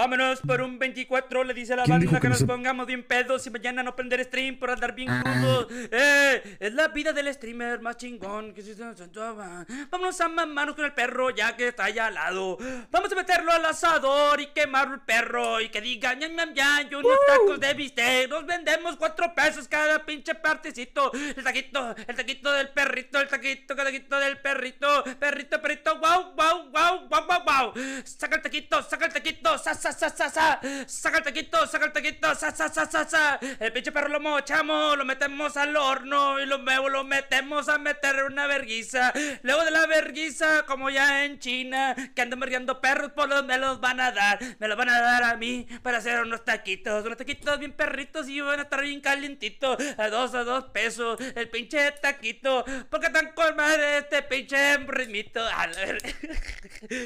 Vámonos por un 24, le dice la banda que, nos pongamos bien pedos si mañana no prender stream por andar bien ah. Eh, es la vida del streamer más chingón que se Vámonos a mamarnos con el perro ya que está allá al lado. Vamos a meterlo al asador y quemar el perro y que diga ñam ñam ñam y unos tacos de bistec. Nos vendemos cuatro pesos cada pinche partecito. El taquito, el taquito del perrito, el taquito, cada taquito del perrito, perrito, perrito, wow. Saca el taquito, saca el taquito, sa, sa, sa, sa, sa. Saca el taquito, saca el taquito, sa, sa, sa, sa, El pinche perro lo mochamos, lo metemos al horno y lo, lo metemos a meter una verguiza. Luego de la verguiza, como ya en China, que andan meriendo perros, por los pues me los van a dar. Me los van a dar a mí para hacer unos taquitos. Unos taquitos bien perritos y van a estar bien calientitos. A dos, a dos pesos. El pinche taquito. Porque tan colmados de este pinche brimito A